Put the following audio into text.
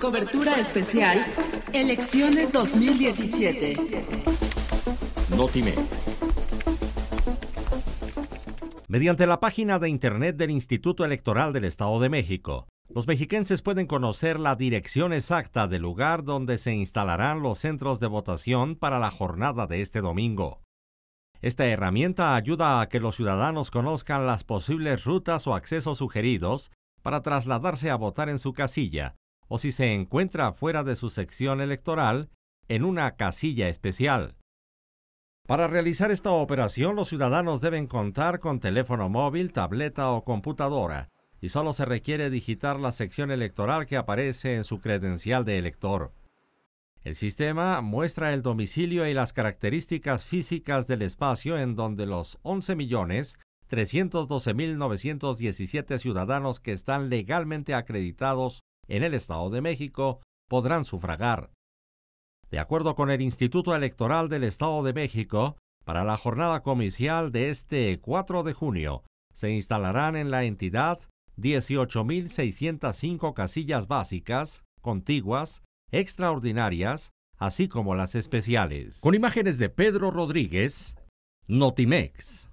Cobertura especial, elecciones 2017. Notimex. Mediante la página de Internet del Instituto Electoral del Estado de México, los mexiquenses pueden conocer la dirección exacta del lugar donde se instalarán los centros de votación para la jornada de este domingo. Esta herramienta ayuda a que los ciudadanos conozcan las posibles rutas o accesos sugeridos para trasladarse a votar en su casilla o si se encuentra fuera de su sección electoral en una casilla especial. Para realizar esta operación los ciudadanos deben contar con teléfono móvil, tableta o computadora y solo se requiere digitar la sección electoral que aparece en su credencial de elector. El sistema muestra el domicilio y las características físicas del espacio en donde los 11 millones 312.917 ciudadanos que están legalmente acreditados en el Estado de México podrán sufragar. De acuerdo con el Instituto Electoral del Estado de México, para la jornada comicial de este 4 de junio se instalarán en la entidad 18.605 casillas básicas, contiguas, extraordinarias, así como las especiales. Con imágenes de Pedro Rodríguez, Notimex.